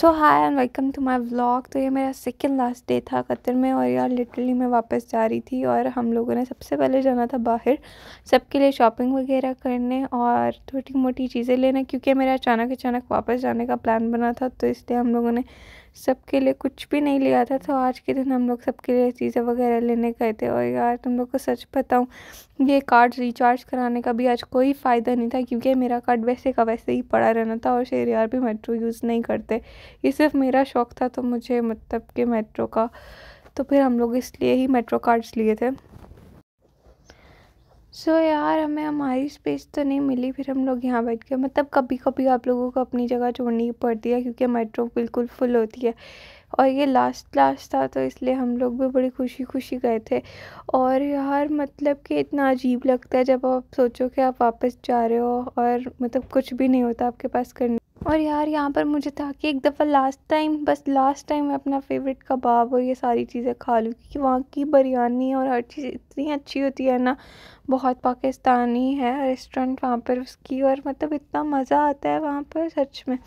so hi and welcome to my vlog तो ये मेरा सेकेंड लास्ट डे था कतर में और यार लिटरली मैं वापस जा रही थी और हम लोगों ने सबसे पहले जाना था बाहर सबके लिए शॉपिंग वगैरह करने और छोटी मोटी चीज़ें लेना क्योंकि मेरा अचानक अचानक वापस जाने का प्लान बना था तो इसलिए हम लोगों ने सबके लिए कुछ भी नहीं ले आता था तो आज के दिन हम लोग सबके लिए चीज़ें वगैरह लेने गए थे और यार तुम लोग को सच बताऊँ ये कार्ड रिचार्ज कराने का भी आज कोई फ़ायदा नहीं था क्योंकि मेरा कार्ड वैसे का वैसे ही पड़ा रहना था और शेर यार भी मेट्रो यूज़ नहीं करते ये सिर्फ मेरा शौक़ था तो मुझे मतलब कि मेट्रो का तो फिर हम लोग इसलिए ही मेट्रो कार्ड्स लिए थे सो so, यार हमें हमारी स्पेस तो नहीं मिली फिर हम लोग यहाँ बैठ गए मतलब कभी कभी आप लोगों को अपनी जगह छोड़नी पड़ती है क्योंकि मेट्रो बिल्कुल फुल होती है और ये लास्ट लास्ट था तो इसलिए हम लोग भी बड़ी खुशी खुशी गए थे और यार मतलब कि इतना अजीब लगता है जब आप सोचो कि आप वापस जा रहे हो और मतलब कुछ भी नहीं होता आपके पास करने और यार यहाँ पर मुझे था कि एक दफ़ा लास्ट टाइम बस लास्ट टाइम मैं अपना फेवरेट कबाब और ये सारी चीज़ें खा लूँ क्योंकि वहाँ की बिरयानी और हर चीज़ इतनी अच्छी होती है ना बहुत पाकिस्तानी है रेस्टोरेंट वहाँ पर उसकी और मतलब इतना मज़ा आता है वहाँ पर सच में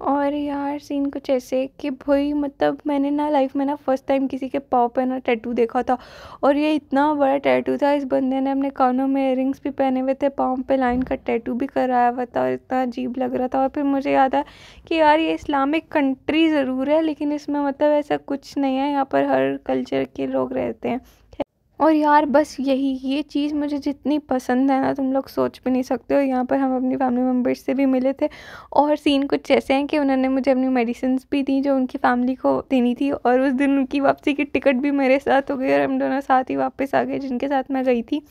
और यार सीन कुछ ऐसे कि भाई मतलब मैंने ना लाइफ में ना फर्स्ट टाइम किसी के पाँव पे ना टैटू देखा था और ये इतना बड़ा टैटू था इस बंदे ने अपने कानों में इयरिंग्स भी पहने हुए थे पाँव पे लाइन का टैटू भी कराया हुआ था और इतना अजीब लग रहा था और फिर मुझे याद आया कि यार ये इस्लामिक कंट्री ज़रूर है लेकिन इसमें मतलब ऐसा कुछ नहीं है यहाँ पर हर कल्चर के लोग रहते हैं और यार बस यही ये चीज़ मुझे जितनी पसंद है ना तुम लोग सोच भी नहीं सकते हो यहाँ पर हम अपनी फैमिली मेम्बर्स से भी मिले थे और सीन कुछ ऐसे हैं कि उन्होंने मुझे अपनी मेडिसिन भी दी जो उनकी फ़ैमिली को देनी थी और उस दिन उनकी वापसी की टिकट भी मेरे साथ हो गई और हम दोनों साथ ही वापस आ गए जिनके साथ मैं गई थी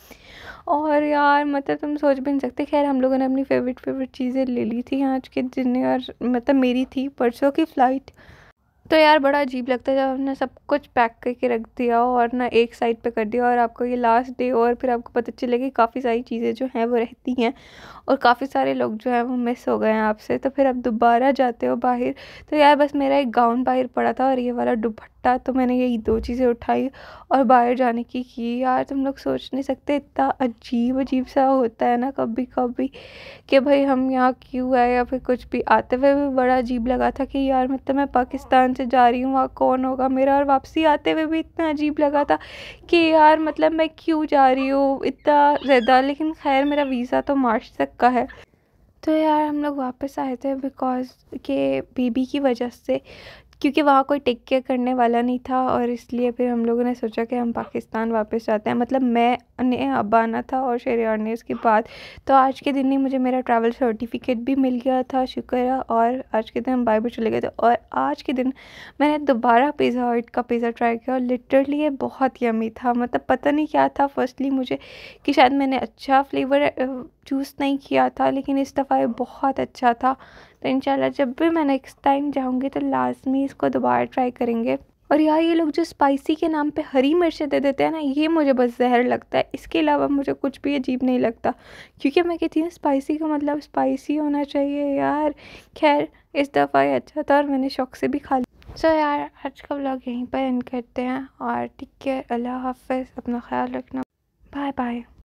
और यार मतलब तुम सोच भी नहीं सकते खैर हम लोगों ने अपनी फेवरेट फेवरेट चीज़ें ले ली थी आज के दिन और मतलब मेरी थी परसों की फ़्लाइट तो यार बड़ा अजीब लगता है जब हमने सब कुछ पैक करके रख दिया हो और ना एक साइड पे कर दिया और आपको ये लास्ट डे और फिर आपको पता चले कि काफ़ी सारी चीज़ें जो हैं वो रहती हैं और काफ़ी सारे लोग जो हैं वो मिस हो गए हैं आपसे तो फिर आप दोबारा जाते हो बाहर तो यार बस मेरा एक गाउन बाहर पड़ा था और ये वाला दुपट्टा दुपट्टा तो मैंने यही दो चीज़ें उठाई और बाहर जाने की की यार तुम लोग सोच नहीं सकते इतना अजीब अजीब सा होता है ना कभी कभी कि भाई हम यहाँ क्यों आए या फिर कुछ भी आते हुए भी बड़ा अजीब लगा था कि यार मतलब मैं पाकिस्तान से जा रही हूँ वहाँ कौन होगा मेरा और वापसी आते हुए भी इतना अजीब लगा था कि यार मतलब मैं क्यों जा रही हूँ इतना ज़्यादा लेकिन खैर मेरा वीज़ा तो मार्च तक का है तो यार हम लोग वापस आए थे बिकॉज़ के बेबी की वजह से क्योंकि वहाँ कोई टेक केयर करने वाला नहीं था और इसलिए फिर हम लोगों ने सोचा कि हम पाकिस्तान वापस जाते हैं मतलब मैं ने अब आना था और शेरियार ने इसके बाद तो आज के दिन ही मुझे मेरा ट्रैवल सर्टिफिकेट भी मिल गया था शुक्र है और आज के दिन हम बाइबल चले गए थे और आज के दिन मैंने दोबारा पिज़्ज़ा हट का पिज़्ज़ा ट्राई किया और लिटरली ये बहुत यमी था मतलब पता नहीं क्या था फर्स्टली मुझे कि शायद मैंने अच्छा फ्लेवर चूज़ नहीं किया था लेकिन इस दफ़ा ये बहुत अच्छा था तो इन जब भी मैं नेक्स्ट टाइम जाऊँगी तो लाजमी इसको दोबारा ट्राई करेंगे और यार ये लोग जो स्पाइसी के नाम पे हरी मिर्चें दे देते हैं ना ये मुझे बस जहर लगता है इसके अलावा मुझे कुछ भी अजीब नहीं लगता क्योंकि मैं कहती हूँ स्पाइसी का मतलब स्पाइसी होना चाहिए यार खैर इस दफ़ा ये अच्छा था और मैंने शौक से भी खा लिया सो so, यार आज का व्लॉग यहीं पर एंड करते हैं और ठीक है अल्लाह हाफ अपना ख्याल रखना बाय बाय